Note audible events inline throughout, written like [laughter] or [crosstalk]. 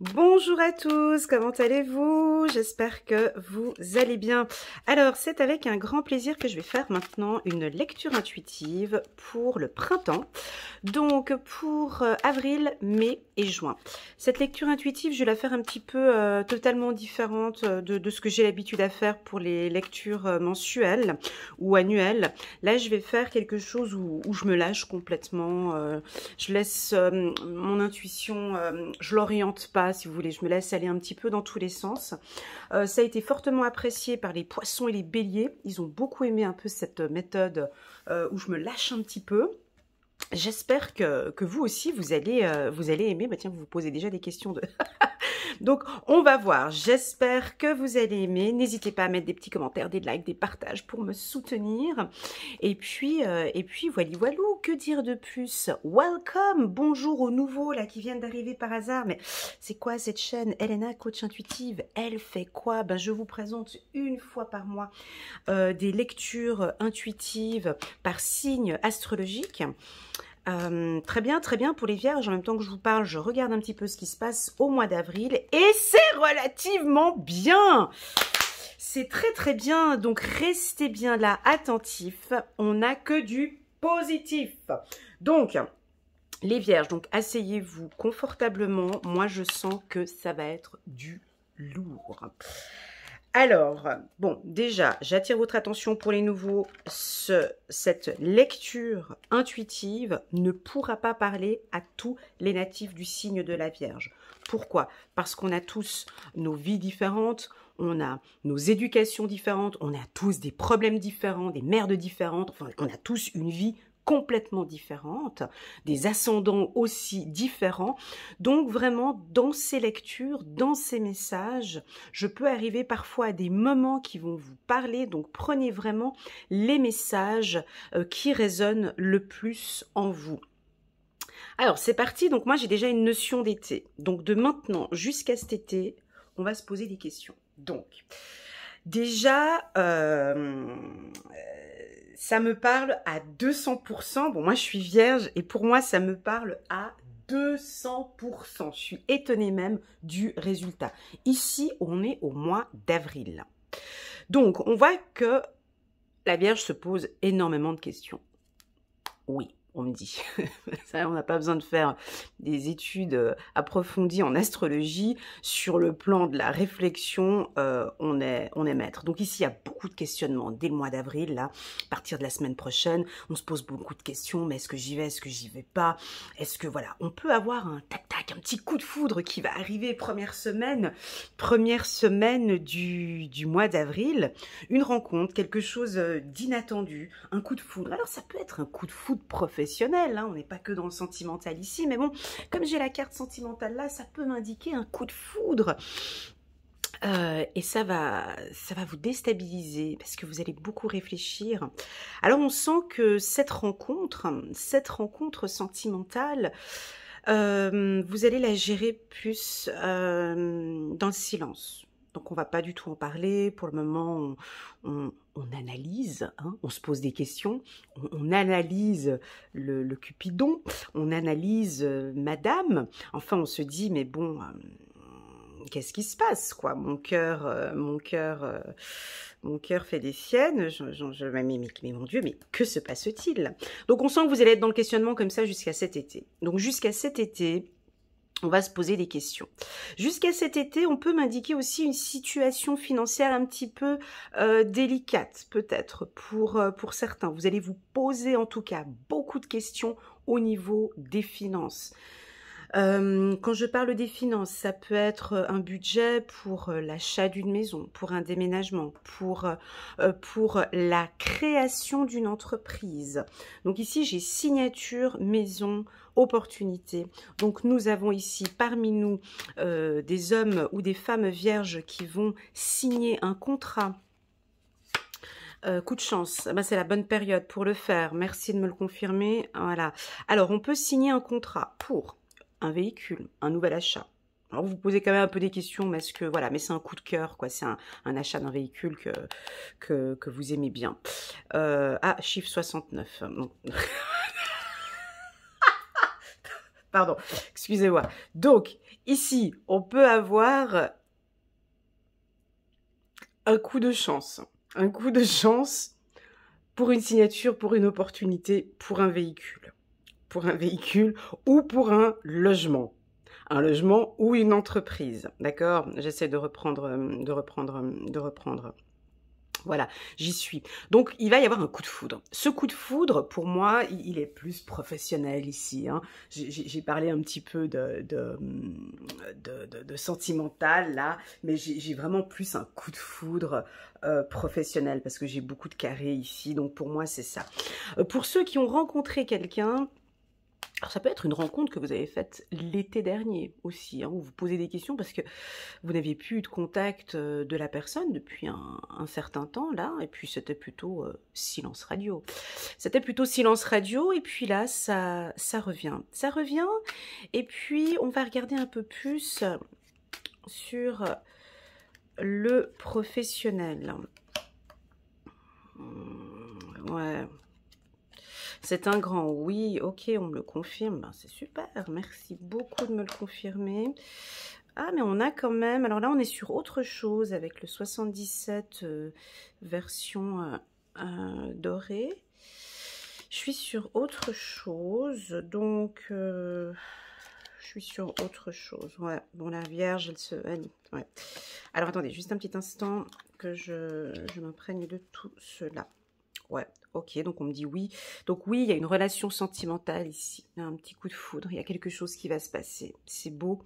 Bonjour à tous, comment allez-vous J'espère que vous allez bien. Alors, c'est avec un grand plaisir que je vais faire maintenant une lecture intuitive pour le printemps. Donc, pour euh, avril, mai et juin. Cette lecture intuitive, je vais la faire un petit peu euh, totalement différente euh, de, ce que j'ai l'habitude à faire pour les lectures mensuelles ou annuelles. Là, je vais faire quelque chose où, où je me lâche complètement. je laisse mon intuition, je l'oriente pas si vous voulez, je me laisse aller un petit peu dans tous les sens. Euh, ça a été fortement apprécié par les poissons et les béliers. Ils ont beaucoup aimé un peu cette méthode euh, où je me lâche un petit peu. J'espère que, que, vous aussi, vous allez, euh, vous allez aimer. Bah, tiens, vous vous posez déjà des questions. De... [laughs] Donc, on va voir. J'espère que vous allez aimer. N'hésitez pas à mettre des petits commentaires, des likes, des partages pour me soutenir. Et puis, euh, et puis, voilà, voilà, que dire de plus Welcome, bonjour aux nouveaux là qui viennent d'arriver par hasard. Mais c'est quoi cette chaîne Elena, coach intuitive, elle fait quoi Ben, je vous présente une fois par mois euh, des lectures intuitives par signe astrologique. Euh, très bien, très bien pour les vierges. En même temps que je vous parle, je regarde un petit peu ce qui se passe au mois d'avril. Et c'est relativement bien C'est très très bien, donc restez bien là, attentifs. On n'a que du positif. Donc, les vierges, donc asseyez-vous confortablement. Moi, je sens que ça va être du lourd. Alors, bon, déjà, j'attire votre attention pour les nouveaux. Ce, cette lecture intuitive ne pourra pas parler à tous les natifs du signe de la Vierge. Pourquoi Parce qu'on a tous nos vies différentes, on a nos éducations différentes, on a tous des problèmes différents, des merdes différentes, enfin, on a tous une vie complètement différentes, des ascendants aussi différents. Donc vraiment, dans ces lectures, dans ces messages, je peux arriver parfois à des moments qui vont vous parler. Donc prenez vraiment les messages euh, qui résonnent le plus en vous. Alors c'est parti, donc moi j'ai déjà une notion d'été. Donc de maintenant jusqu'à cet été, on va se poser des questions. Donc déjà, euh, ça me parle à 200%. Bon, moi, je suis vierge et pour moi, ça me parle à 200%. Je suis étonnée même du résultat. Ici, on est au mois d'avril. Donc, on voit que la Vierge se pose énormément de questions. Oui, on me dit. [laughs] on n'a pas besoin de faire des études euh, approfondies en astrologie. Sur le plan de la réflexion, euh, on, est, on est maître. Donc ici, il y a beaucoup de questionnements. Dès le mois d'avril, là, à partir de la semaine prochaine, on se pose beaucoup de questions. Mais est-ce que j'y vais Est-ce que j'y vais pas Est-ce que, voilà, on peut avoir un tac-tac, un petit coup de foudre qui va arriver première semaine, première semaine du mois d'avril. Une rencontre, quelque chose euh, d'inattendu, un coup de foudre. Alors ça peut être un coup de foudre professionnel Hein, on n'est pas que dans le sentimental ici, mais bon, comme j'ai la carte sentimentale là, ça peut m'indiquer un coup de foudre. Euh, et ça va, ça va vous déstabiliser parce que vous allez beaucoup réfléchir. Alors on sent que cette rencontre, cette rencontre sentimentale, euh, vous allez la gérer plus euh, dans le silence. Donc on va pas du tout en parler. Pour le moment, on on analyse, hein, on se pose des questions, on, analyse le, Cupidon, on analyse euh, Madame. Enfin, on se dit mais bon, euh, qu'est-ce qui se passe quoi Mon cœur, euh, mon cœur, mon cœur fait des siennes. Je, je, mais mon Dieu, mais que se passe-t-il Donc, on sent que vous allez être dans le questionnement comme ça jusqu'à cet été. Donc, jusqu'à cet été, on va se poser des questions. Jusqu'à cet été, on peut m'indiquer aussi une situation financière un petit peu euh, délicate, peut-être, pour, euh, pour certains. Vous allez vous poser en tout cas beaucoup de questions au niveau des finances. Euh, quand je parle des finances, ça peut être euh, un budget pour euh, l'achat d'une maison, pour un déménagement, pour, pour la création d'une entreprise. Donc ici, j'ai signature, maison, opportunité. Donc nous avons ici parmi nous des hommes ou des femmes vierges qui vont signer un contrat coup de chance, ah ben, c'est la bonne période pour le faire. Merci de me le confirmer. Voilà. Alors, on peut signer un contrat pour un véhicule, un nouvel achat. Alors vous, vous posez quand même un peu des questions, mais voilà, c'est un coup de cœur, quoi. C'est un, achat d'un véhicule que, que, vous aimez bien. Euh, ah, chiffre 69. [laughs] Pardon, excusez-moi. Donc ici, on peut avoir un coup de chance, un coup de chance pour une signature, pour une opportunité, pour un véhicule pour un véhicule ou pour un logement. Un logement ou une entreprise. D'accord J'essaie de reprendre, euh, de reprendre, euh, de reprendre. Voilà, j'y suis. Donc, il va y avoir un coup de foudre. Ce coup de foudre, pour moi, il est plus professionnel ici. Hein. J'ai parlé un petit peu de, hum, sentimental là, mais j'ai vraiment plus un coup de foudre euh, professionnel parce que j'ai beaucoup de carrés ici. Donc, pour moi, c'est ça. Pour ceux qui ont rencontré quelqu'un alors ça peut être une rencontre que vous avez faite l'été dernier aussi, hein, où vous posez des questions parce que vous n'aviez plus eu de contact euh, de la personne depuis un, certain temps là, et puis c'était plutôt euh, silence radio. C'était plutôt silence radio, et puis là ça, ça revient, ça revient, et puis on va regarder un peu plus sur le professionnel. Hmm, ouais. C'est un grand oui. Ok, on me le confirme. Ben, c'est super. Merci beaucoup de me le confirmer. Ah, mais on a quand même... Alors là, on est sur autre chose avec le 77 euh, version euh, dorée. Je suis sur autre chose. Donc, euh, je suis sur autre chose. Ouais. Bon, la Vierge, elle se... Alors, attendez, juste un petit instant que je, je m'imprègne de tout cela. Ouais, ok, donc on me dit oui. Donc oui, il y a une relation sentimentale ici, un petit coup de foudre, il y a quelque chose qui va se passer, c'est beau.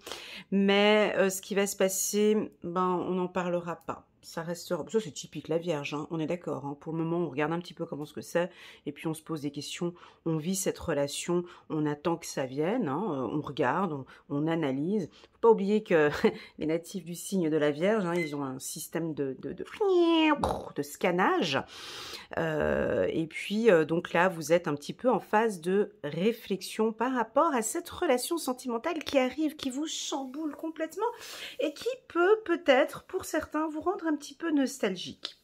Mais euh, ce qui va se passer, ben, on n'en parlera pas ça restera... Ça, c'est typique, la Vierge, hein. on est d'accord. Hein. pour le moment, on regarde un petit peu comment ce que c'est, et puis on se pose des questions, on vit cette relation, on attend que ça vienne, hein. euh, on regarde, on, analyse. faut pas oublier que [laughs] les natifs du signe de la Vierge, ils ont un système de, de, de, [clears throat] scannage. Euh, et puis, euh, donc là, vous êtes un petit peu en phase de réflexion par rapport à cette relation sentimentale qui arrive, qui vous chamboule complètement, et qui peut peut-être, pour certains, vous rendre petit peu nostalgique.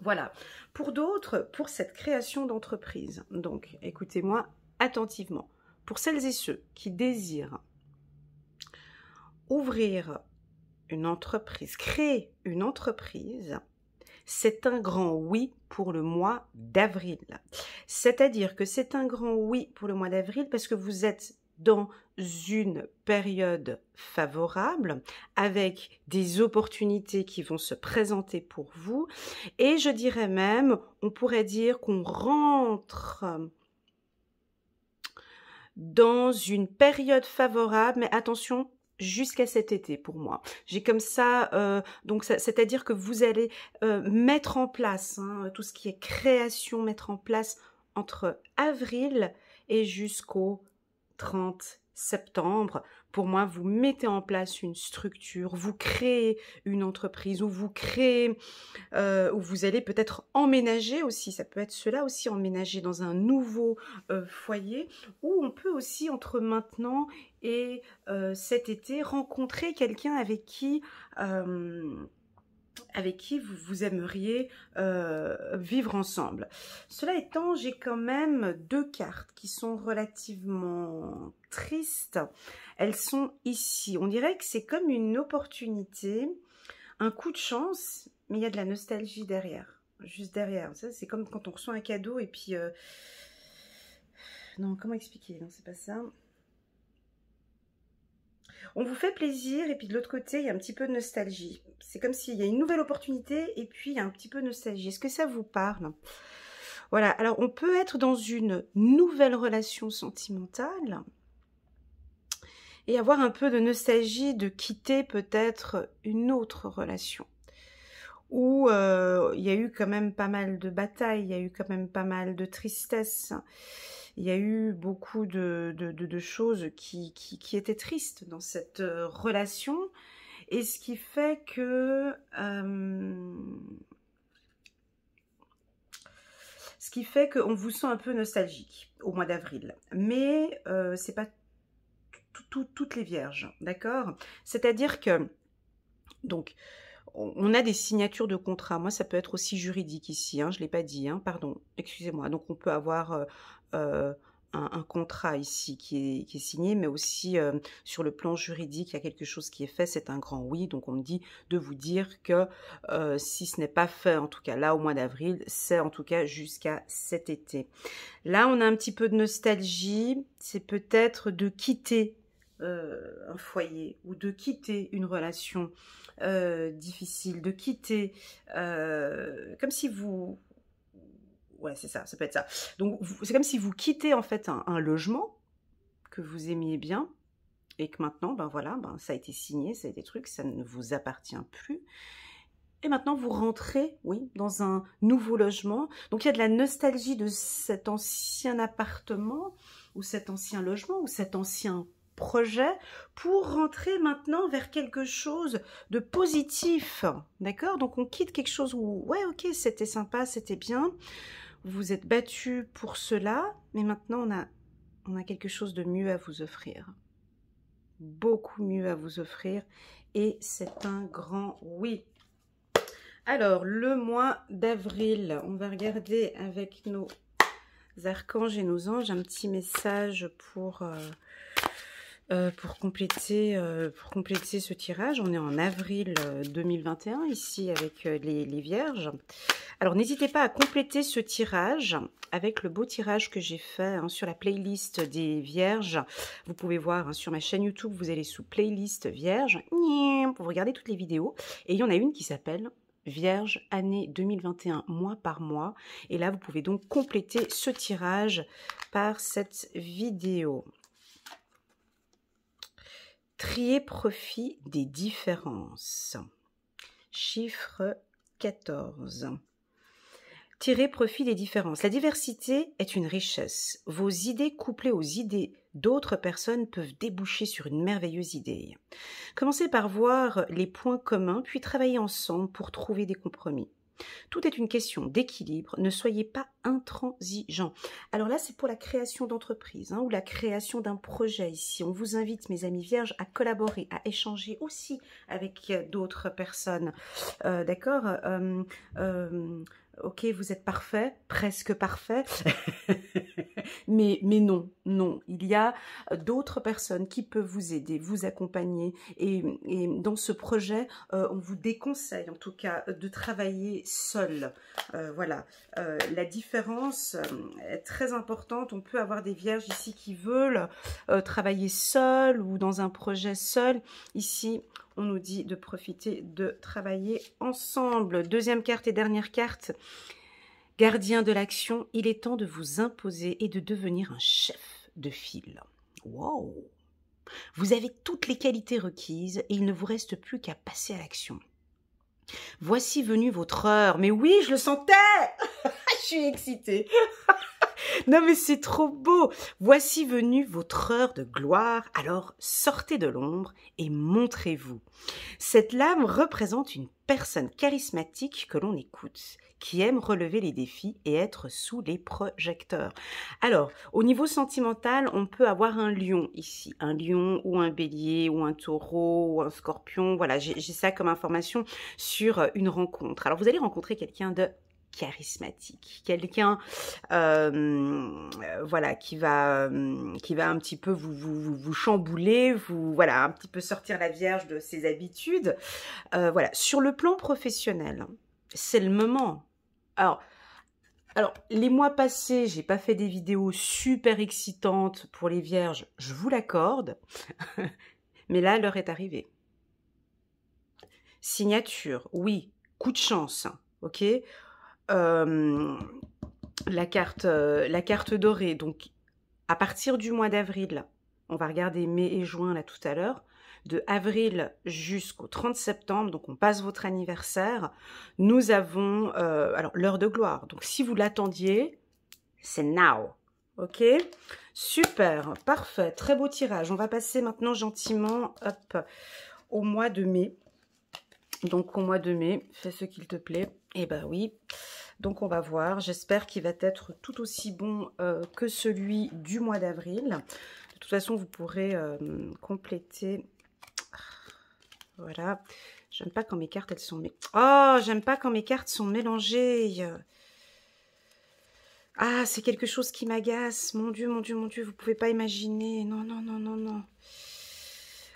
Voilà. Pour d'autres, pour cette création d'entreprise. Donc, écoutez-moi attentivement. Pour celles et ceux qui désirent ouvrir une entreprise, créer une entreprise, c'est un grand oui pour le mois d'avril. C'est-à-dire que c'est un grand oui pour le mois d'avril parce que vous êtes dans une période favorable avec des opportunités qui vont se présenter pour vous et je dirais même on pourrait dire qu'on rentre dans une période favorable mais attention jusqu'à cet été pour moi. J'ai comme ça, euh, donc c'est-à-dire que vous allez euh, mettre en place hein, tout ce qui est création, mettre en place entre avril et jusqu'au 30 septembre, pour moi, vous mettez en place une structure, vous créez une entreprise ou vous créez, euh, ou vous allez peut-être emménager aussi, ça peut être cela aussi, emménager dans un nouveau euh, foyer, ou on peut aussi entre maintenant et euh, cet été rencontrer quelqu'un avec qui avec qui vous, vous aimeriez euh, vivre ensemble. Cela étant, j'ai quand même deux cartes qui sont relativement tristes. Elles sont ici. On dirait que c'est comme une opportunité, un coup de chance, mais il y a de la nostalgie derrière, juste derrière. C'est comme quand on reçoit un cadeau et puis... Euh, non, comment expliquer Non, c'est pas ça on vous fait plaisir et puis de l'autre côté, il y a un petit peu de nostalgie c'est comme s'il y a une nouvelle opportunité et puis il y a un petit peu de nostalgie. Est-ce que ça vous parle Voilà, alors on peut être dans une nouvelle relation sentimentale et avoir un peu de nostalgie de quitter peut-être une autre relation où euh, il y a eu quand même pas mal de batailles, il y a eu quand même pas mal de tristesse, il y a eu beaucoup de, choses qui, qui, étaient tristes dans cette euh, relation et ce qui fait que... Euh, ce qui fait qu'on vous sent un peu nostalgique au mois d'avril. Mais ce euh, c'est pas toutes les vierges, d'accord C'est-à-dire que... Donc, on a des signatures de contrat. Moi, ça peut être aussi juridique ici, hein, je ne l'ai pas dit, hein. pardon, excusez-moi. Donc, on peut avoir euh, un, contrat ici qui est, signé, mais aussi euh, sur le plan juridique, il y a quelque chose qui est fait, c'est un grand oui. Donc on me dit de vous dire que euh, si ce n'est pas fait, en tout cas là au mois d'avril, c'est en tout cas jusqu'à cet été. Là, on a un petit peu de nostalgie, c'est peut-être de quitter euh, un foyer ou de quitter une relation difficile, de quitter, comme si vous, ouais, c'est ça, ça peut être ça. Donc, c'est comme si vous quittez en fait un, logement que vous aimiez bien et que maintenant, ben voilà, ben, ça a été signé, ça a été truc, ça ne vous appartient plus. Et maintenant, vous rentrez, oui, dans un nouveau logement. Donc, il y a de la nostalgie de cet ancien appartement ou cet ancien logement ou cet ancien projet pour rentrer maintenant vers quelque chose de positif. D'accord Donc on quitte quelque chose où ouais ok c'était sympa, c'était bien vous êtes battu pour cela, mais maintenant on a, on a quelque chose de mieux à vous offrir. Beaucoup mieux à vous offrir. Et c'est un grand oui. Alors, le mois d'avril, on va regarder avec nos archanges et nos anges un petit message pour... Euh, euh, euh, pour, compléter, ce tirage, on est en avril 2021 euh, ici avec les, Vierges. Alors n'hésitez pas à compléter ce tirage avec le beau tirage que j'ai fait hein, sur la playlist des Vierges. Vous pouvez voir hein, sur ma chaîne YouTube, vous allez sous playlist Vierges pour regarder toutes les vidéos. Et il y en a une qui s'appelle Vierge, année 2021, mois par mois. Et là, vous pouvez donc compléter ce tirage par cette vidéo. Trier profit des différences. Chiffre 14. Tirer profit des différences. La diversité est une richesse. Vos idées couplées aux idées d'autres personnes peuvent déboucher sur une merveilleuse idée. Commencez par voir les points communs, puis travaillez ensemble pour trouver des compromis. Tout est une question d'équilibre. Ne soyez pas intransigeant. Alors là, c'est pour la création d'entreprise hein, ou la création d'un projet ici. On vous invite, mes amis vierges, à collaborer, à échanger aussi avec euh, d'autres personnes. Euh, d'accord euh, ok, vous êtes parfait, presque parfait, [laughs] mais, non, non. Il y a euh, d'autres personnes qui peuvent vous aider, vous accompagner. Et, dans ce projet, euh, on vous déconseille en tout cas de travailler seul. Euh, voilà, la différence est très importante. On peut avoir des vierges ici qui veulent travailler seul ou dans un projet seul. Ici, on nous dit de profiter de travailler ensemble. Deuxième carte et dernière carte. Gardien de l'action, il est temps de vous imposer et de devenir un chef de file. Wow Vous avez toutes les qualités requises et il ne vous reste plus qu'à passer à l'action. Voici venue votre heure. Mais oui, je le sentais [laughs] Je suis excitée [laughs] Non mais c'est trop beau. Voici venue votre heure de gloire, alors sortez de l'ombre et montrez-vous. Cette lame représente une personne charismatique que l'on écoute, qui aime relever les défis et être sous les projecteurs. Alors, au niveau sentimental, on peut avoir un lion ici, un lion ou un bélier ou un taureau ou un scorpion. Voilà, j'ai ça comme information sur euh, une rencontre. Alors, vous allez rencontrer quelqu'un de charismatique, quelqu'un euh, euh, voilà qui va euh, qui va un petit peu vous, vous, chambouler, vous voilà un petit peu sortir la vierge de ses habitudes. voilà, sur le plan professionnel, c'est le moment. Alors alors, les mois passés, j'ai pas fait des vidéos super excitantes pour les vierges, je vous l'accorde. [laughs] Mais là, l'heure est arrivée. Signature, oui, coup de chance, ok euh, la carte, euh, la carte dorée. Donc, à partir du mois d'avril, on va regarder mai et juin là tout à l'heure, de avril jusqu'au 30 septembre, donc on passe votre anniversaire, nous avons euh, alors l'heure de gloire. Donc, si vous l'attendiez, c'est now. Ok Super, parfait, très beau tirage. On va passer maintenant gentiment au mois de mai. Donc au mois de mai, fais ce qu'il te plaît. Eh ben oui, donc on va voir. J'espère qu'il va être tout aussi bon euh, que celui du mois d'avril. De toute façon, vous pourrez euh, compléter. Voilà. J'aime pas quand mes cartes, elles sont... Oh, j'aime pas quand mes cartes sont mélangées. Ah, c'est quelque chose qui m'agace. Mon Dieu, mon Dieu, mon Dieu, vous pouvez pas imaginer. Non, non, non, non, non.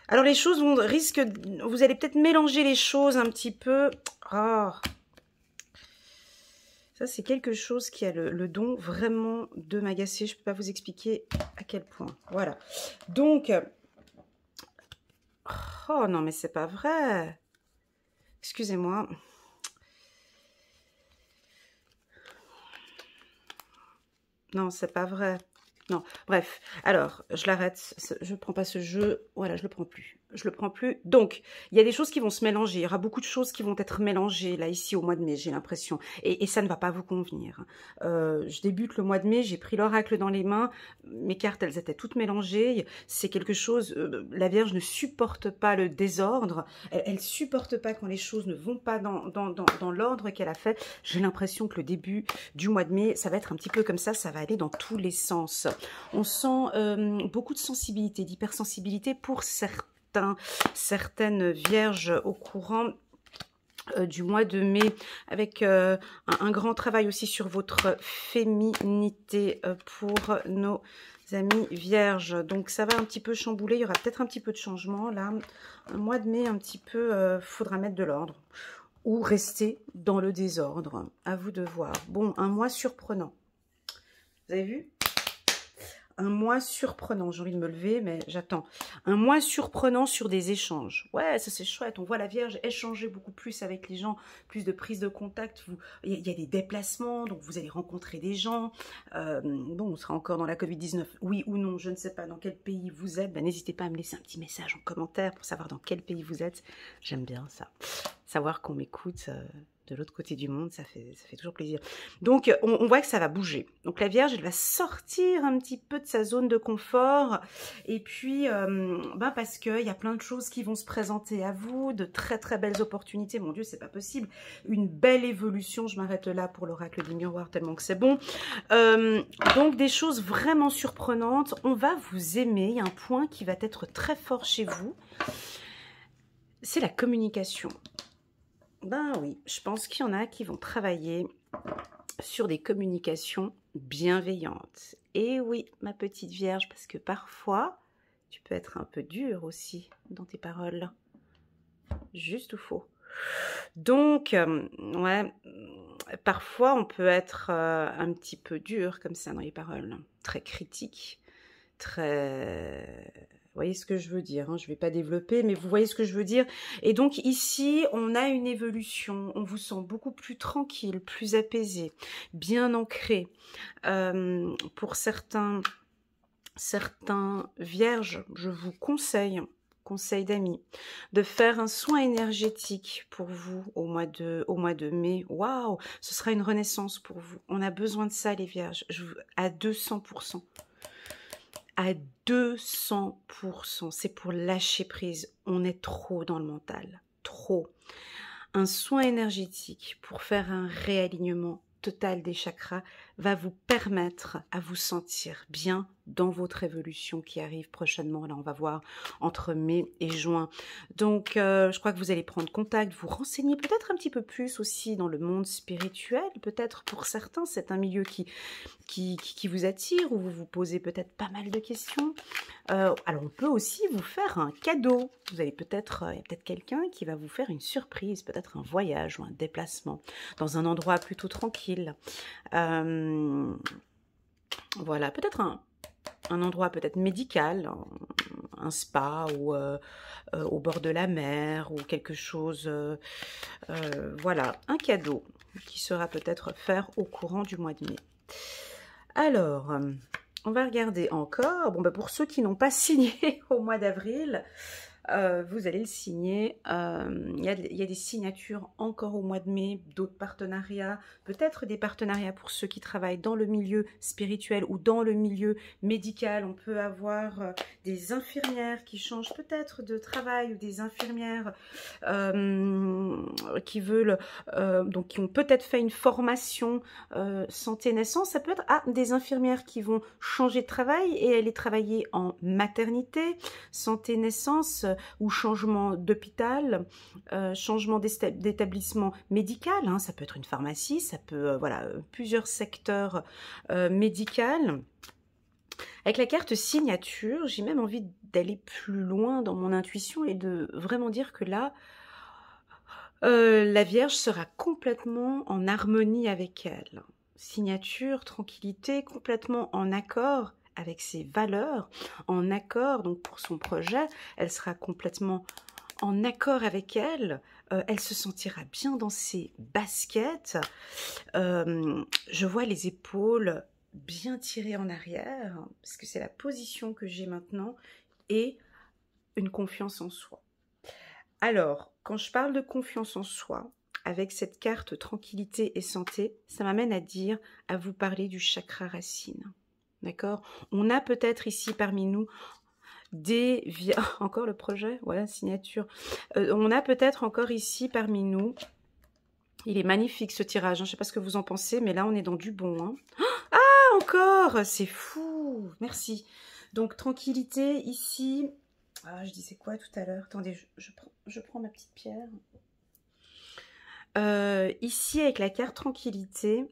Alors, les choses vont, risquent... Vous allez peut-être mélanger les choses un petit peu. Oh, ça, c'est quelque chose qui a le, don vraiment de m'agacer. Je ne peux pas vous expliquer à quel point. Voilà. Donc, oh non, mais c'est pas vrai. Excusez-moi. Non, c'est pas vrai. Non, bref. Alors, je l'arrête. Je ne prends pas ce jeu. Voilà, je le prends plus je le prends plus. Donc, il y a des choses qui vont se mélanger. Il y aura beaucoup de choses qui vont être mélangées là ici au mois de mai, j'ai l'impression. Et, ça ne va pas vous convenir. Euh, je débute le mois de mai, j'ai pris l'oracle dans les mains. Mes cartes, elles étaient toutes mélangées. C'est quelque chose. Euh, la Vierge ne supporte pas le désordre. Elle, ne supporte pas quand les choses ne vont pas dans, dans, l'ordre qu'elle a fait. J'ai l'impression que le début du mois de mai, ça va être un petit peu comme ça. Ça va aller dans tous les sens. On sent euh, beaucoup de sensibilité, d'hypersensibilité pour certains certaines vierges au courant euh, du mois de mai avec euh, un, grand travail aussi sur votre féminité euh, pour nos amis vierges. Donc ça va un petit peu chambouler, il y aura peut-être un petit peu de changement là. Un mois de mai un petit peu, faudra mettre de l'ordre ou rester dans le désordre. À vous de voir. Bon, un mois surprenant. Vous avez vu un mois surprenant. J'ai envie de me lever, mais j'attends. Un mois surprenant sur des échanges. Ouais, ça c'est chouette. On voit la Vierge échanger beaucoup plus avec les gens, plus de prise de contact. Il y, a des déplacements, donc vous allez rencontrer des gens. Euh, bon, on sera encore dans la Covid-19, oui ou non, je ne sais pas dans quel pays vous êtes. Ben, n'hésitez pas à me laisser un petit message en commentaire pour savoir dans quel pays vous êtes. J'aime bien ça. Savoir qu'on m'écoute. Euh, de l'autre côté du monde, ça fait, toujours plaisir. Donc on, voit que ça va bouger. Donc la Vierge, elle va sortir un petit peu de sa zone de confort, et puis euh, ben parce qu'il y a plein de choses qui vont se présenter à vous, de très très belles opportunités, mon Dieu, c'est pas possible, une belle évolution, je m'arrête là pour l'oracle du miroir tellement que c'est bon. Euh, donc des choses vraiment surprenantes, on va vous aimer, il y a un point qui va être très fort chez vous, c'est la communication. Ben oui, je pense qu'il y en a qui vont travailler sur des communications bienveillantes. Et oui, ma petite vierge, parce que parfois, tu peux être un peu dur aussi dans tes paroles. Juste ou faux. Donc, euh, ouais, parfois on peut être euh, un petit peu dur comme ça dans les paroles, très critique, très vous voyez ce que je veux dire, hein, je ne vais pas développer, mais vous voyez ce que je veux dire. Et donc ici, on a une évolution, on vous sent beaucoup plus tranquille, plus apaisé, bien ancré. Euh, pour certains, certains vierges, je vous conseille, conseil d'amis, de faire un soin énergétique pour vous au mois de, au mois de mai. Waouh, ce sera une renaissance pour vous. On a besoin de ça, les vierges, à 200%. À 200%. C'est pour lâcher prise. On est trop dans le mental. Trop. Un soin énergétique pour faire un réalignement total des chakras, va vous permettre à vous sentir bien dans votre évolution qui arrive prochainement. Là, on va voir entre mai et juin. Donc, euh, je crois que vous allez prendre contact, vous renseigner peut-être un petit peu plus aussi dans le monde spirituel. Peut-être pour certains, c'est un milieu qui, qui, vous attire, ou vous vous posez peut-être pas mal de questions. Euh, alors, on peut aussi vous faire un cadeau. Vous avez peut-être, euh, il y a peut-être quelqu'un qui va vous faire une surprise, peut-être un voyage ou un déplacement dans un endroit plutôt tranquille. Euh, euh, voilà, peut-être un, endroit peut-être médical, un, spa ou euh, euh, au bord de la mer ou quelque chose. voilà, un cadeau qui sera peut-être fait au courant du mois de mai. Alors, on va regarder encore. Bon, ben pour ceux qui n'ont pas [laughs] signé au mois d'avril, euh, vous allez le signer. Euh, il y, a des signatures encore au mois de mai, d'autres partenariats, peut-être des partenariats pour ceux qui travaillent dans le milieu spirituel ou dans le milieu médical. On peut avoir euh, des infirmières qui changent peut-être de travail ou des infirmières qui veulent, donc qui ont peut-être fait une formation santé-naissance. Ça peut être ah, des infirmières qui vont changer de travail et aller travailler en maternité, santé-naissance euh, ou changement d'hôpital, euh, changement d'établissement médical, hein, ça peut être une pharmacie, ça peut, euh, voilà, plusieurs secteurs médicaux. Avec la carte signature, j'ai même envie d'aller plus loin dans mon intuition et de vraiment dire que là, la Vierge sera complètement en harmonie avec elle. Signature, tranquillité, complètement en accord avec ses valeurs, en accord donc pour son projet, elle sera complètement en accord avec elle, euh, elle se sentira bien dans ses baskets. Euh, je vois les épaules bien tirées en arrière, parce que c'est la position que j'ai maintenant, et une confiance en soi. Alors, quand je parle de confiance en soi, avec cette carte tranquillité et santé, ça m'amène à dire, à vous parler du chakra racine. D'accord On a peut-être ici parmi nous des [laughs] encore le projet, voilà, signature. Euh, on a peut-être encore ici parmi nous. Il est magnifique ce tirage, hein. je ne sais pas ce que vous en pensez, mais là on est dans du bon. Hein. [gasps] Ah, encore C'est fou Merci. Donc tranquillité ici. Ah, je disais quoi tout à l'heure Attendez, je, prends, ma petite pierre. Euh, ici, avec la carte tranquillité,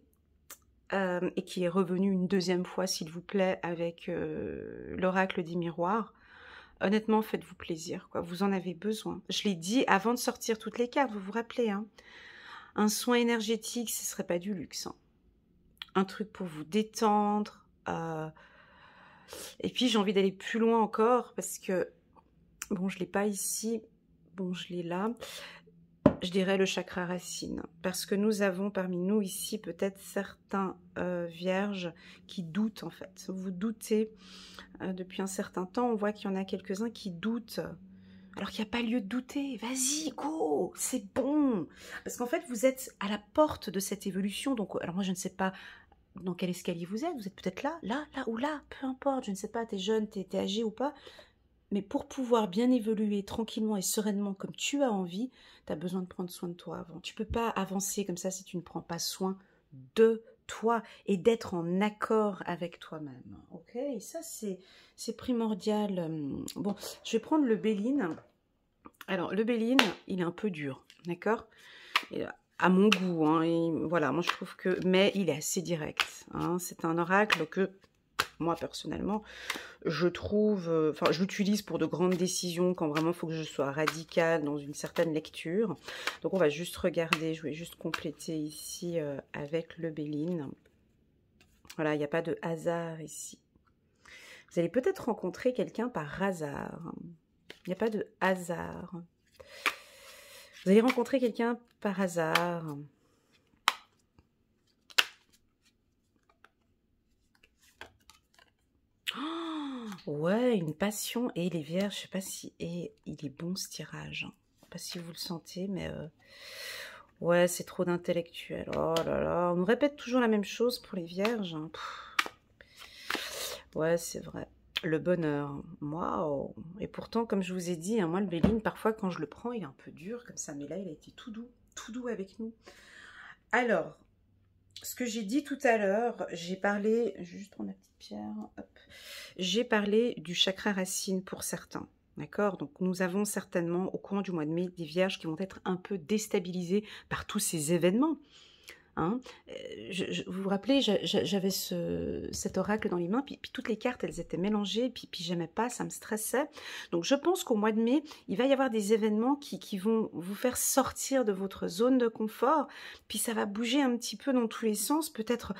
euh, et qui est revenu une deuxième fois, s'il vous plaît, avec euh, l'oracle des miroirs. Honnêtement, faites-vous plaisir, quoi. Vous en avez besoin. Je l'ai dit avant de sortir toutes les cartes, vous vous rappelez, hein. Un soin énergétique, ce ne serait pas du luxe. Hein. Un truc pour vous détendre. Euh, et puis j'ai envie d'aller plus loin encore parce que bon, je l'ai pas ici, bon, je l'ai là je dirais le chakra racine, parce que nous avons parmi nous ici peut-être certains euh, vierges qui doutent en fait. Vous doutez euh, depuis un certain temps, on voit qu'il y en a quelques-uns qui doutent. Alors qu'il n'y a pas lieu de douter, vas-y, go, c'est bon. Parce qu'en fait, vous êtes à la porte de cette évolution. Donc, alors moi, je ne sais pas dans quel escalier vous êtes. Vous êtes peut-être là, là, là ou là, peu importe. Je ne sais pas, t'es jeune, t'es es âgé ou pas. Mais pour pouvoir bien évoluer tranquillement et sereinement comme tu as envie, tu as besoin de prendre soin de toi avant. Tu peux pas avancer comme ça si tu ne prends pas soin de toi et d'être en accord avec toi-même. Ok, et ça c'est primordial. Euh, bon, je vais prendre le Béline. Alors le Béline, il est un peu dur, d'accord À mon goût, hein, voilà, moi je trouve que, mais il est assez direct. Hein. c'est un oracle que moi personnellement, je trouve, euh, enfin, je l'utilise pour de grandes décisions quand vraiment il faut que je sois radicale dans une certaine lecture. Donc on va juste regarder, je vais juste compléter ici euh, avec le Béline. Voilà, il n'y a pas de hasard ici. Vous allez peut-être rencontrer quelqu'un par hasard. Il n'y a pas de hasard. Vous allez rencontrer quelqu'un par hasard. Ouais, une passion. Et les vierges. vierge, je sais pas si... Et il est bon ce tirage. Hein. Je sais pas si vous le sentez, mais... Euh, ouais, c'est trop d'intellectuel, Oh là là, on nous répète toujours la même chose pour les vierges. Hein. Ouais, c'est vrai. Le bonheur. Waouh Et pourtant, comme je vous ai dit, hein, moi, le Béline, parfois, quand je le prends, il est un peu dur, comme ça. Mais là, il a été tout doux, tout doux avec nous. Alors, ce que j'ai dit tout à l'heure, j'ai parlé, juste en la petite pierre, j'ai parlé du chakra racine pour certains. D'accord Donc nous avons certainement au courant du mois de mai des vierges qui vont être un peu déstabilisées par tous ces événements. Hein. Euh, je, vous vous rappelez, j'avais ce, cet oracle dans les mains, puis, toutes les cartes, elles étaient mélangées, puis, puis j'aimais pas, ça me stressait. Donc je pense qu'au mois de mai, il va y avoir des événements qui, vont vous faire sortir de votre zone de confort, puis ça va bouger un petit peu dans tous les sens. Peut-être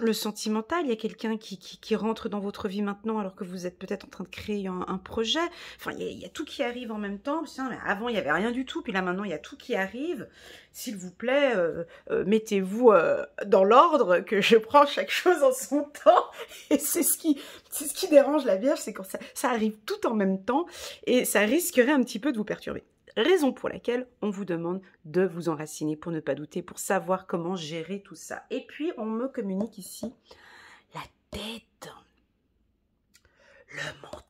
le sentimental, il y a quelqu'un qui, rentre dans votre vie maintenant alors que vous êtes peut-être en train de créer un, projet. Enfin, il y, a, il y, a, tout qui arrive en même temps. Avant, il n'y avait rien du tout, puis là maintenant, il y a tout qui arrive. S'il vous plaît, euh, euh, mettez-vous euh, dans l'ordre que je prends chaque chose en son temps. [laughs] Et c'est ce qui, ce qui dérange la Vierge, c'est que ça arrive tout en même temps et ça risquerait un petit peu de vous perturber raison pour laquelle on vous demande de vous enraciner pour ne pas douter, pour savoir comment gérer tout ça. Et puis, on me communique ici la tête, le mental.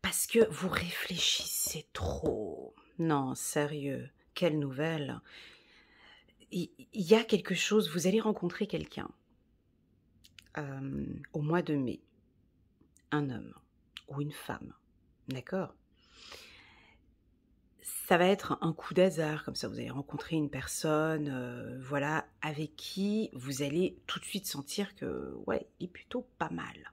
Parce que vous réfléchissez trop. Non, sérieux, quelle nouvelle. Il y, a quelque chose, vous allez rencontrer quelqu'un euh, au mois de mai. Un homme ou une femme, d'accord ça va être un coup d'hasard, comme ça vous allez rencontrer une personne, euh, voilà, avec qui vous allez tout de suite sentir que, ouais, il est plutôt pas mal.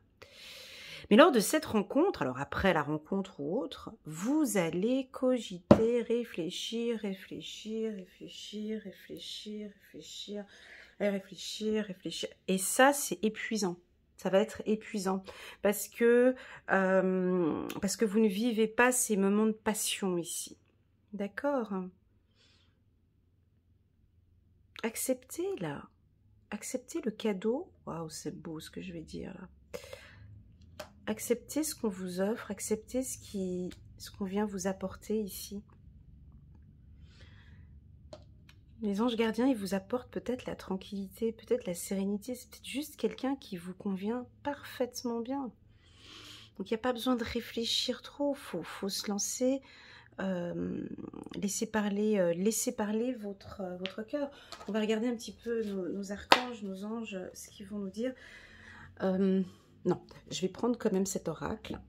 Mais lors de cette rencontre, alors après la rencontre ou autre, vous allez cogiter, réfléchir, réfléchir, réfléchir, réfléchir, réfléchir, réfléchir, réfléchir. Et ça, c'est épuisant ça va être épuisant parce que, euh, parce que vous ne vivez pas ces moments de passion ici. D'accord Acceptez là. Acceptez le cadeau. Waouh, c'est beau ce que je vais dire là acceptez ce qu'on vous offre, acceptez ce qu'on ce qu'on vient vous apporter ici. Les anges gardiens, ils vous apportent peut-être la tranquillité, peut-être la sérénité. C'est peut-être juste quelqu'un qui vous convient parfaitement bien. Donc, il n'y a pas besoin de réfléchir trop. Il faut, se lancer, euh, laisser parler, euh, laisser parler votre, euh, votre cœur. On va regarder un petit peu nos, nos archanges, nos anges, ce qu'ils vont nous dire. Non, je vais prendre quand même cet oracle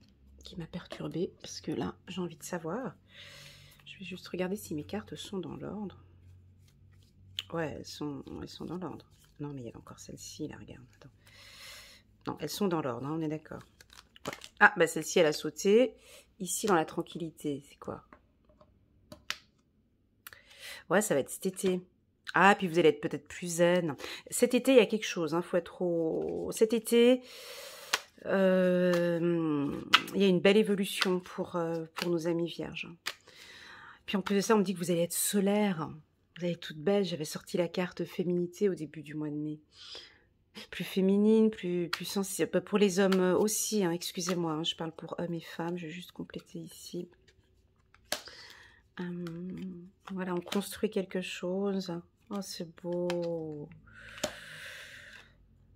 qui m'a perturbé parce que là, j'ai envie de savoir. Je vais juste regarder si mes cartes sont dans l'ordre. Ouais, elles sont, elles sont dans l'ordre. Non, mais il y a encore celle-ci, là, regarde. Non, elles sont dans l'ordre, hein, on est d'accord. Ah, bah celle-ci, elle a sauté. Ici, dans la tranquillité, c'est quoi Ouais, ça va être cet été. Ah, puis vous allez être peut-être plus zen. Cet été, il y a quelque chose, hein, faut être trop... Cet été, euh, il y a une belle évolution pour, euh, pour nos amis vierges. Puis en plus de ça, on me dit que vous allez être solaire. Vous allez être toute belle. J'avais sorti la carte féminité au début du mois de mai. Plus féminine, plus, plus sensible. Bah, pour les hommes aussi, hein. excusez-moi, hein. je parle pour hommes et femmes. Je vais juste compléter ici. Euh, voilà, on construit quelque chose. Oh, c'est beau.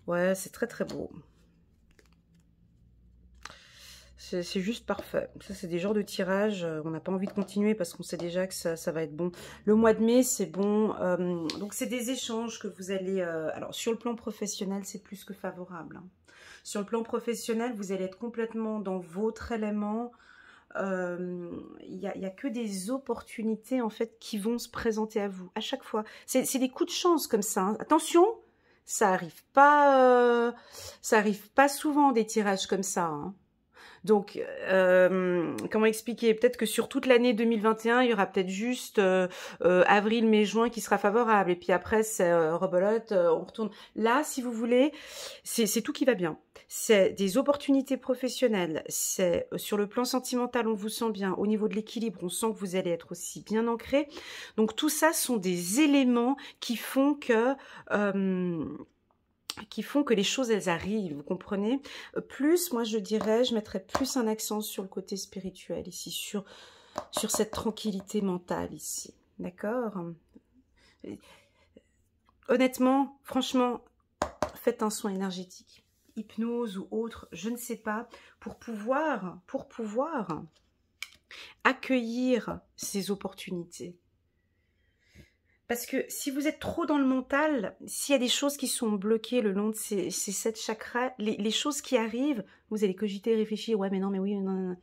Ouais, c'est très très beau. C'est juste parfait. Ça, c'est des genres de tirages. Euh, on n'a pas envie de continuer parce qu'on sait déjà que ça, va être bon. Le mois de mai, c'est bon. Euh, donc, c'est des échanges que vous allez... Euh, alors, sur le plan professionnel, c'est plus que favorable. Hein. Sur le plan professionnel, vous allez être complètement dans votre élément. Il n'y a, que des opportunités, en fait, qui vont se présenter à vous. À chaque fois. C'est des coups de chance comme ça. Hein. Attention ça arrive pas, pas souvent des tirages comme ça. Hein. Donc, euh, comment expliquer Peut-être que sur toute l'année 2021, il y aura peut-être juste euh, euh, avril, mai, juin qui sera favorable. Et puis après, c'est rebelote, on retourne. Là, si vous voulez, c'est tout qui va bien. C'est des opportunités professionnelles. C'est sur le plan sentimental, on vous sent bien. Au niveau de l'équilibre, on sent que vous allez être aussi bien ancré. Donc tout ça sont des éléments qui font que qui font que les choses, elles arrivent, vous comprenez Plus, moi, je dirais, je mettrais plus un accent sur le côté spirituel ici, sur, sur cette tranquillité mentale ici, d'accord Honnêtement, franchement, faites un soin énergétique, hypnose ou autre, je ne sais pas, pour pouvoir, pour pouvoir accueillir ces opportunités, parce que si vous êtes trop dans le mental, s'il y a des choses qui sont bloquées le long de ces, sept chakras, les, choses qui arrivent, vous allez cogiter, réfléchir, ouais mais non, mais oui, non, non, non.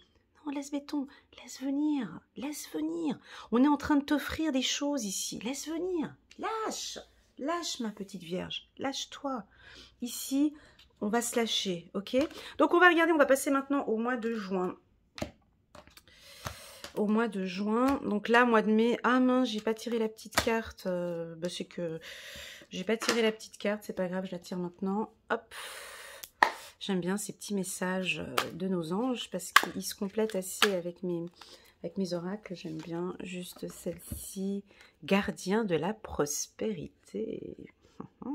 Non, laisse béton, laisse venir, laisse venir. On est en train de t'offrir des choses ici, laisse venir, lâche, lâche ma petite vierge, lâche-toi. Ici, on va se lâcher, ok Donc on va regarder, on va passer maintenant au mois de juin au mois de juin. Donc là, mois de mai, ah mince, j'ai pas tiré la petite carte. Euh, bah, c'est que j'ai pas tiré la petite carte, c'est pas grave, je la tire maintenant. Hop J'aime bien ces petits messages euh, de nos anges parce qu'ils se complètent assez avec mes, avec mes oracles. J'aime bien juste celle-ci, gardien de la prospérité. [laughs]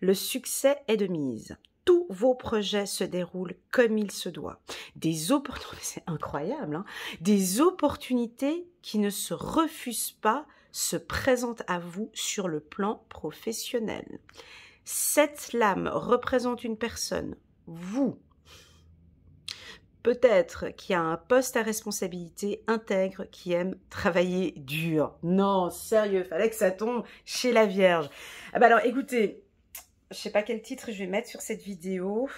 Le succès est de mise tous vos projets se déroulent comme il se doit. Des opportunités, [laughs] c'est hein. des opportunités qui ne se refusent pas se présentent à vous sur le plan professionnel. Cette lame représente une personne, vous. Peut-être qui a un poste à responsabilité intègre, qui aime travailler dur. Non, sérieux, fallait que ça tombe chez la Vierge. Ah bah alors écoutez, je sais pas quel titre je vais mettre sur cette vidéo.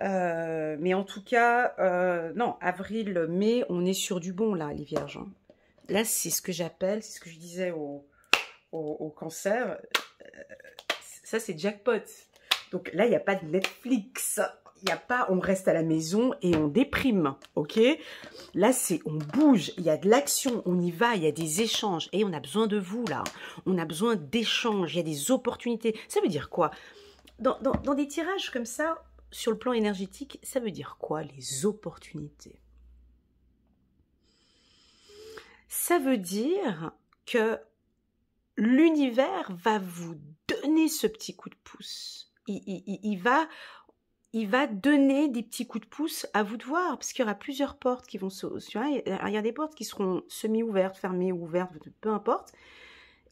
Euh, mais en tout cas, euh, non, avril, mai, on est sur du bon là, les vierges. Hein. Là, c'est ce que j'appelle, c'est ce que je disais au, cancer. Euh, ça, c'est jackpot. Donc là, il n'y a pas de Netflix a pas on reste à la maison et on déprime, ok Là, c'est on bouge, il y a de l'action, on y va, il y a des échanges. Et on a besoin de vous, là. On a besoin d'échanges, il y a des opportunités. Ça veut dire quoi dans, des tirages comme ça, sur le plan énergétique, ça veut dire quoi Les opportunités. Ça veut dire que l'univers va vous donner ce petit coup de pouce. Il, il, va il va donner des petits coups de pouce à vous de voir, parce qu'il y aura plusieurs portes qui vont se... Il y a des portes qui seront semi-ouvertes, fermées ou ouvertes, peu importe.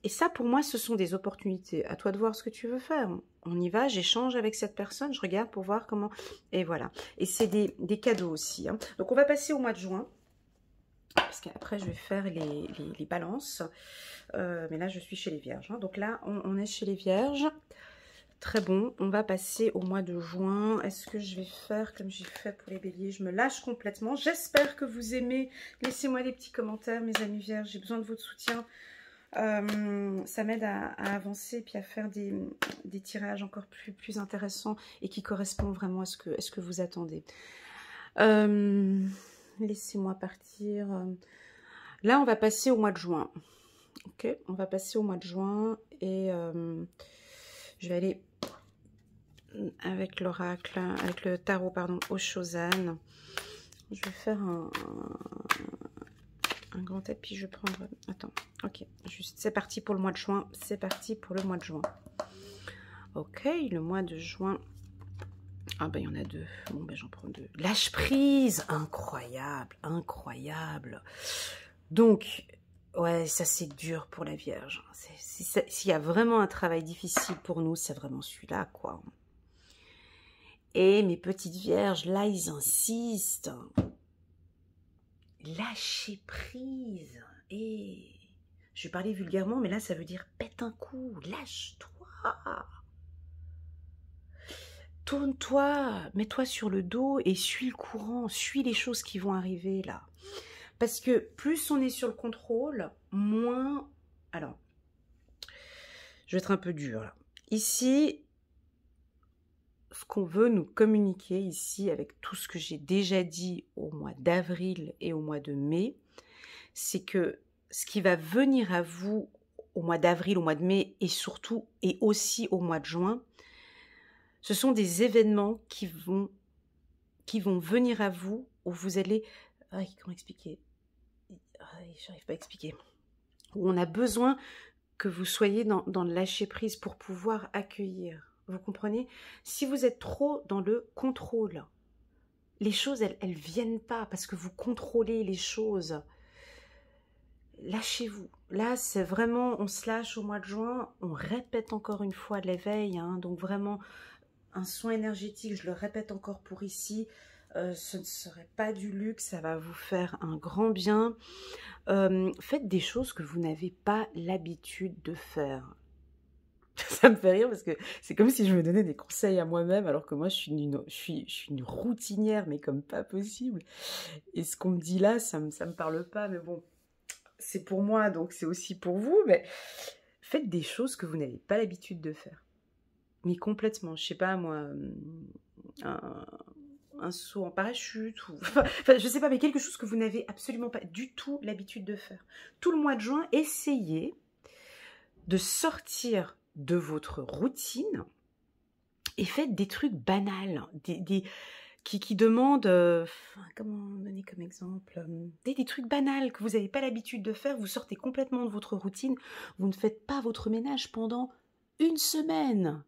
Et ça, pour moi, ce sont des opportunités. À toi de voir ce que tu veux faire. On y va, j'échange avec cette personne, je regarde pour voir comment... Et voilà. Et c'est des, cadeaux aussi. Hein. Donc, on va passer au mois de juin. Parce qu'après, je vais faire les, balances. Euh, mais là, je suis chez les vierges. Hein. Donc là, on, est chez les vierges. Très bon, on va passer au mois de juin. Est-ce que je vais faire comme j'ai fait pour les béliers Je me lâche complètement. J'espère que vous aimez. Laissez-moi des petits commentaires, mes amis vierges. J'ai besoin de votre soutien. Euh, ça m'aide à, avancer et puis à faire des, tirages encore plus, plus intéressants et qui correspondent vraiment à ce que, ce que vous attendez. Euh, laissez-moi partir. Là, on va passer au mois de juin. Ok, on va passer au mois de juin et... Euh, je vais aller avec l'oracle, avec le tarot, pardon, au Shosan. Je vais faire un, un grand tapis. Je vais prendre... Attends, ok. Juste, c'est parti pour le mois de juin. C'est parti pour le mois de juin. Ok, le mois de juin. Ah ben, il y en a deux. Bon, ben, j'en prends deux. Lâche prise Incroyable, incroyable. Donc, Ouais, ça c'est dur pour la Vierge. S'il y a vraiment un travail difficile pour nous, c'est vraiment celui-là, quoi. Et mes petites vierges, là, ils insistent. Lâchez prise. Et eh. je parler vulgairement, mais là, ça veut dire pète un coup, lâche-toi. Tourne-toi, mets-toi sur le dos et suis le courant, suis les choses qui vont arriver là. Parce que plus on est sur le contrôle, moins... Alors, je vais être un peu dur là. Ici, ce qu'on veut nous communiquer ici avec tout ce que j'ai déjà dit au mois d'avril et au mois de mai, c'est que ce qui va venir à vous au mois d'avril, au mois de mai et surtout et aussi au mois de juin, ce sont des événements qui vont, qui vont venir à vous où vous allez ah, comment expliquer ah, J'arrive pas à expliquer. on a besoin que vous soyez dans, le lâcher prise pour pouvoir accueillir. Vous comprenez Si vous êtes trop dans le contrôle, les choses, elles, viennent pas parce que vous contrôlez les choses. Lâchez-vous. Là, c'est vraiment, on se lâche au mois de juin, on répète encore une fois l'éveil, hein, donc vraiment un soin énergétique, je le répète encore pour ici, euh, ce ne serait pas du luxe, ça va vous faire un grand bien. Euh, faites des choses que vous n'avez pas l'habitude de faire. [laughs] Ça me fait rire parce que c'est comme si je me donnais des conseils à moi-même alors que moi je suis, une, je, suis, je suis une routinière mais comme pas possible. Et ce qu'on me dit là, ça me, ça me parle pas, mais bon, c'est pour moi donc c'est aussi pour vous. Mais faites des choses que vous n'avez pas l'habitude de faire. Mais complètement, je sais pas moi, hum, un saut en parachute, ou [laughs] enfin, je sais pas, mais quelque chose que vous n'avez absolument pas du tout l'habitude de faire. Tout le mois de juin, essayez de sortir de votre routine et faites des trucs banals, des, qui, demandent, euh, comment donner comme exemple, euh, des, des, trucs banals que vous n'avez pas l'habitude de faire, vous sortez complètement de votre routine, vous ne faites pas votre ménage pendant une semaine.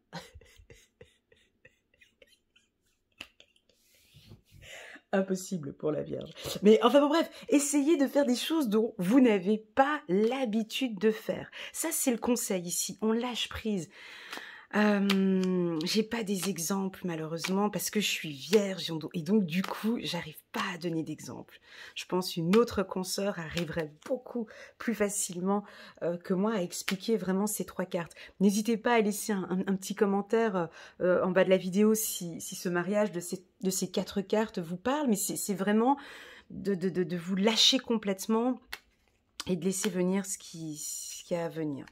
impossible pour la Vierge. Mais enfin bon bref, essayez de faire des choses dont vous n'avez pas l'habitude de faire. Ça c'est le conseil ici, on lâche prise j'ai pas des exemples malheureusement parce que je suis vierge et donc du coup j'arrive pas à donner d'exemple. Je pense une autre consoeur arriverait beaucoup plus facilement euh, que moi à expliquer vraiment ces trois cartes. N'hésitez pas à laisser un, petit commentaire euh, euh, en bas de la vidéo si, si ce mariage de ces, de ces, quatre cartes vous parle, mais c'est vraiment de, de, vous lâcher complètement et de laisser venir ce qui, ce qui a à venir.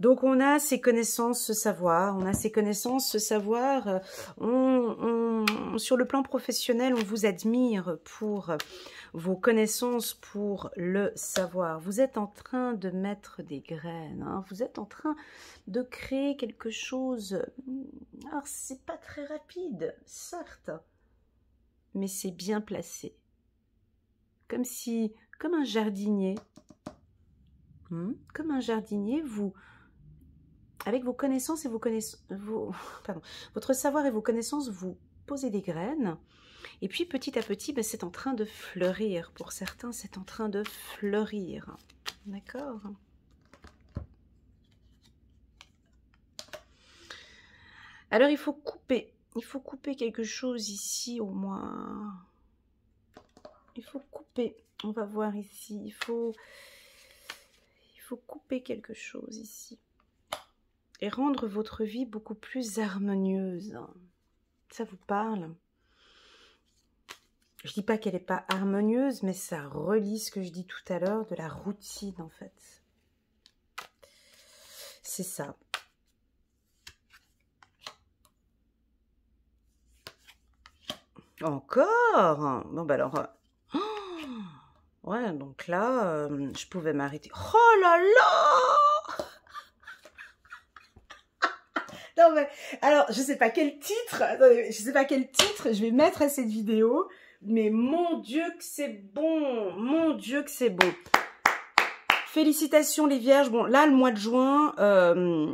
Donc on a ces connaissances, ce savoir, on a ces connaissances, ce savoir. Euh, on, sur le plan professionnel, on vous admire pour vos connaissances, pour le savoir. Vous êtes en train de mettre des graines, hein. vous êtes en train de créer quelque chose. Hmm, alors c'est pas très rapide, certes, mais c'est bien placé. Comme si, comme un jardinier, hmm, comme un jardinier, vous, avec vos connaissances et vos connaissances, [laughs] pardon, votre savoir et vos connaissances, vous posez des graines. Et puis petit à petit, ben, c'est en train de fleurir. Pour certains, c'est en train de fleurir. D'accord Alors il faut couper. Il faut couper quelque chose ici au moins. Il faut couper. On va voir ici. Il faut, il faut couper quelque chose ici et rendre votre vie beaucoup plus harmonieuse. Ça vous parle Je dis pas qu'elle n'est pas harmonieuse, mais ça relie ce que je dis tout à l'heure de la routine en fait. C'est ça. Encore Bon bah alors... Euh, [gasps] ouais, donc là, euh, je pouvais m'arrêter. Oh là là alors, je sais pas quel titre, je sais pas quel titre je vais mettre à cette vidéo, mais mon Dieu que c'est bon, mon Dieu que c'est beau. Félicitations les vierges. Bon, là, le mois de juin, euh,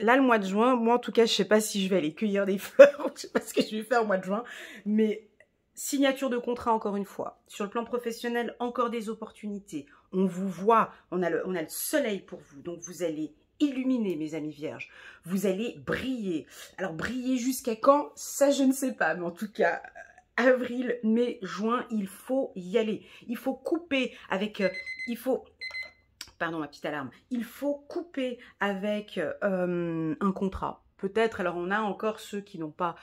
là, le mois de juin, moi, en tout cas, je sais pas si je vais aller cueillir des [laughs] fleurs, je sais pas ce que je vais faire au mois de juin, mais signature de contrat encore une fois. Sur le plan professionnel, encore des opportunités. On vous voit, on a on a le soleil pour vous, donc vous allez illuminer mes amis vierges. Vous allez briller. Alors, briller jusqu'à quand Ça, je ne sais pas. Mais en tout cas, euh, avril, mai, juin, il faut y aller. Il faut couper avec... Euh, il faut... Pardon, ma petite alarme. Il faut couper avec euh, un contrat. Peut-être, alors on a encore ceux qui n'ont pas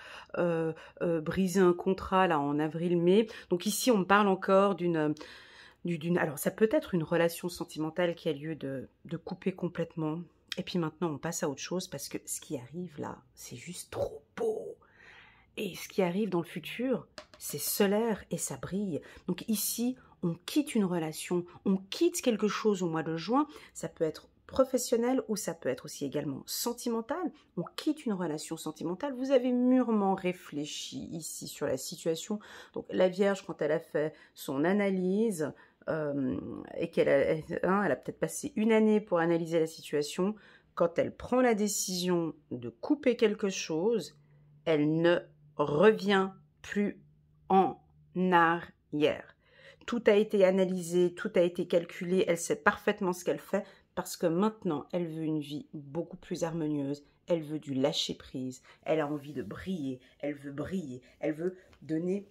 brisé un contrat là en avril-mai. Donc ici, on parle encore d'une... Alors, ça peut être une relation sentimentale qui a lieu de couper complètement, et puis maintenant, on passe à autre chose parce que ce qui arrive là, c'est juste trop beau. Et ce qui arrive dans le futur, c'est solaire et ça brille. Donc ici, on quitte une relation, on quitte quelque chose au mois de juin. Ça peut être professionnel ou ça peut être aussi également sentimental. On quitte une relation sentimentale. Vous avez mûrement réfléchi ici sur la situation. Donc la Vierge, quand elle a fait son analyse, euh, et qu'elle hein, a peut-être passé une année pour analyser la situation, quand elle prend la décision de couper quelque chose, elle ne revient plus en arrière. Tout a été analysé, tout a été calculé, elle sait parfaitement ce qu'elle fait parce que maintenant elle veut une vie beaucoup plus harmonieuse, elle veut du lâcher prise, elle a envie de briller, elle veut briller, elle veut donner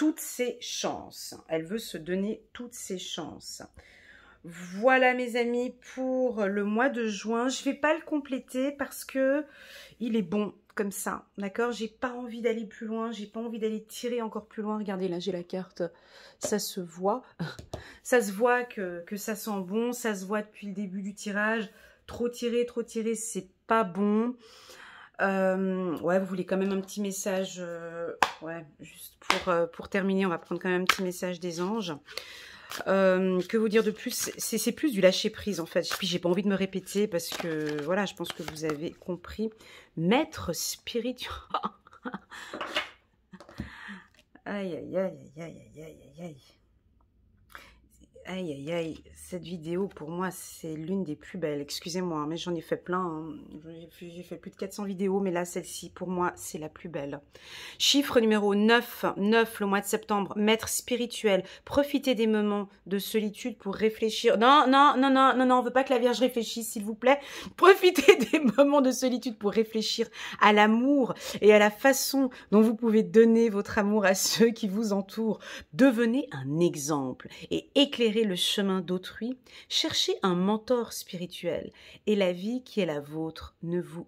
toutes ses chances. Elle veut se donner toutes ses chances. Voilà mes amis pour le mois de juin. Je ne vais pas le compléter parce que il est bon comme ça, d'accord J'ai pas envie d'aller plus loin, j'ai pas envie d'aller tirer encore plus loin. Regardez là, j'ai la carte, ça se voit. [laughs] ça se voit que, que ça sent bon, ça se voit depuis le début du tirage. Trop tirer, trop tirer, c'est pas bon. Euh, ouais, vous voulez quand même un petit message, euh, ouais, juste pour, euh, pour terminer, on va prendre quand même un petit message des anges. que vous dire de plus C'est plus du lâcher prise en fait. Puis j'ai pas envie de me répéter parce que voilà, je pense que vous avez compris. Maître spirituel. [laughs] aïe aïe aïe aïe aïe aïe aïe. Aïe, aïe, aïe, cette vidéo, pour moi, c'est l'une des plus belles. Excusez-moi, hein, mais j'en ai fait plein. Hein. J'ai fait plus de 400 vidéos, mais là, celle-ci, pour moi, c'est la plus belle. Chiffre numéro 9, 9, le mois de septembre, maître spirituel. Profitez des moments de solitude pour réfléchir. Non, non, non, non, non, non, on veut pas que la Vierge réfléchisse, s'il vous plaît. [laughs] Profitez des moments de solitude pour réfléchir à l'amour et à la façon dont vous pouvez donner votre amour à ceux qui vous entourent. Devenez un exemple et éclairez le chemin d'autrui, cherchez un mentor spirituel, et la vie qui est la vôtre ne vous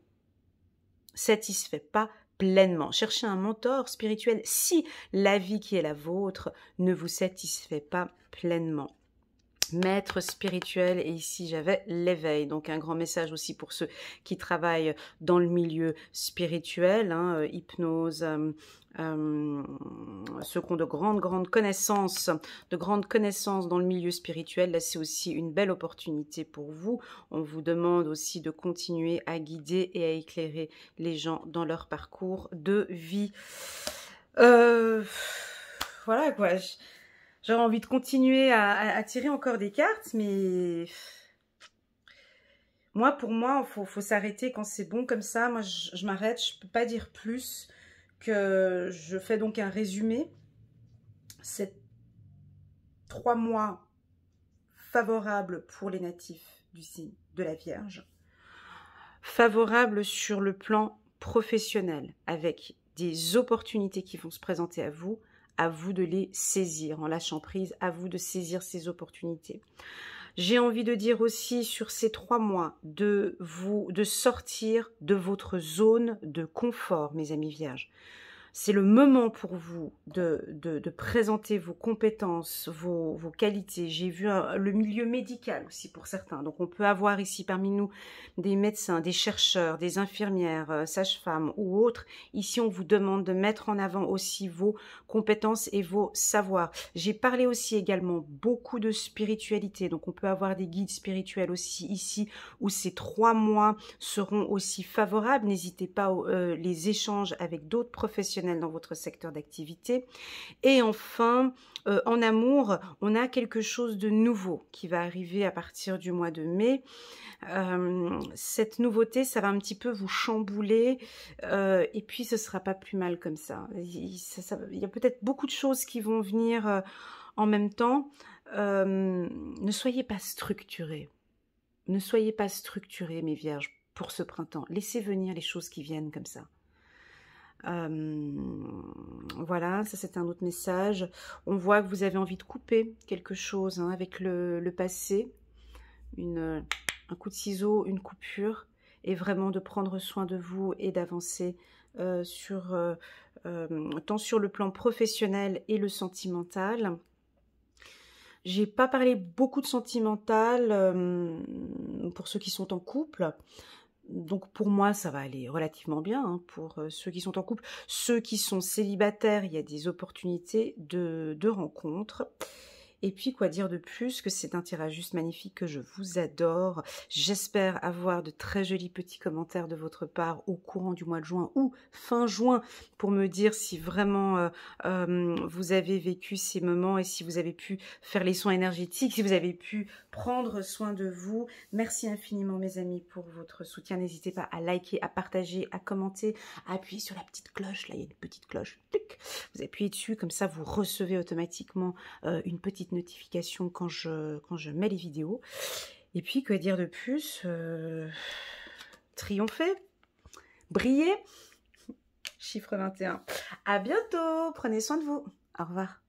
satisfait pas pleinement. Cherchez un mentor spirituel si la vie qui est la vôtre ne vous satisfait pas pleinement maître spirituel et ici j'avais l'éveil donc un grand message aussi pour ceux qui travaillent dans le milieu spirituel hein, euh, hypnose euh, euh, ceux qui ont de grandes, grandes connaissances, de grandes connaissances dans le milieu spirituel, là c'est aussi une belle opportunité pour vous. On vous demande aussi de continuer à guider et à éclairer les gens dans leur parcours de vie. Euh, voilà quoi, j'aurais envie de continuer à, tirer encore des cartes, mais... Moi, pour moi, il faut, s'arrêter quand c'est bon comme ça. Moi, je, je m'arrête, je ne peux pas dire plus je fais donc un résumé. C'est trois mois favorables pour les natifs du signe de la Vierge, favorables sur le plan professionnel, avec des opportunités qui vont se présenter à vous, à vous de les saisir en lâchant prise, à vous de saisir ces opportunités. J'ai envie de dire aussi sur ces trois mois de vous de sortir de votre zone de confort, mes amis vierges. C'est le moment pour vous de, présenter vos compétences, vos, qualités. J'ai vu le milieu médical aussi pour certains. Donc on peut avoir ici parmi nous des médecins, des chercheurs, des infirmières, euh, sages-femmes ou autres. Ici on vous demande de mettre en avant aussi vos compétences et vos savoirs. J'ai parlé aussi également beaucoup de spiritualité. Donc on peut avoir des guides spirituels aussi ici où ces trois mois seront aussi favorables. N'hésitez pas aux, euh, les échanges avec d'autres professionnels dans votre secteur d'activité. Et enfin, euh, en amour, on a quelque chose de nouveau qui va arriver à partir du mois de mai. Euh, cette nouveauté, ça va un petit peu vous chambouler euh, et puis ce sera pas plus mal comme ça. Il, y a peut-être beaucoup de choses qui vont venir en même temps. ne soyez pas structurés Ne soyez pas structurés mes vierges, pour ce printemps. Laissez venir les choses qui viennent comme ça. Euh, voilà, ça c'est un autre message. On voit que vous avez envie de couper quelque chose hein, avec le, passé. un coup de ciseau, une coupure et vraiment de prendre soin de vous et d'avancer euh, sur euh, tant sur le plan professionnel et le sentimental. J'ai pas parlé beaucoup de sentimental pour ceux qui sont en couple, donc pour moi, ça va aller relativement bien. Hein, pour euh, ceux qui sont en couple, ceux qui sont célibataires, il y a des opportunités de, de rencontres. Et puis, quoi dire de plus que c'est un tirage juste magnifique que je vous adore. J'espère avoir de très jolis petits commentaires de votre part au courant du mois de juin ou fin juin pour me dire si vraiment euh, euh, vous avez vécu ces moments et si vous avez pu faire les soins énergétiques, si vous avez pu prendre soin de vous. Merci infiniment mes amis pour votre soutien. N'hésitez pas à liker, à partager, à commenter, à appuyer sur la petite cloche. Là, il y a une petite cloche. Vous appuyez dessus, comme ça vous recevez automatiquement euh, une petite notification notifications quand je, quand je mets les vidéos. Et puis, que dire de plus euh, Triompher Briller Chiffre 21. À bientôt Prenez soin de vous. Au revoir.